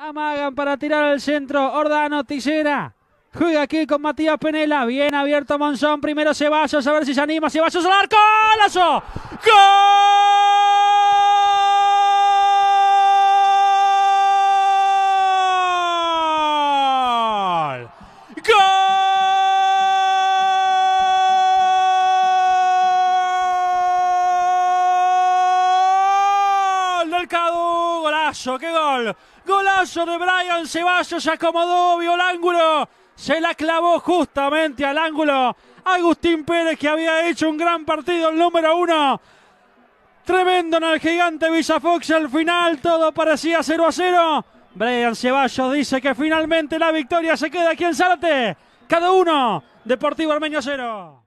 Amagan para tirar al centro. Ordano, tijera. Juega aquí con Matías Penela. Bien abierto Monzón. Primero Ceballos. A ver si se anima. Ceballos al arco. ¡Golazo! ¡Gol! Golazo, qué gol. Golazo de Brian Ceballos. Se acomodó, vio el ángulo. Se la clavó justamente al ángulo. Agustín Pérez que había hecho un gran partido, el número uno. Tremendo en el gigante Fox, al final. Todo parecía 0 a 0. Brian Ceballos dice que finalmente la victoria se queda aquí en Zárate. Cada uno. Deportivo Armeño 0.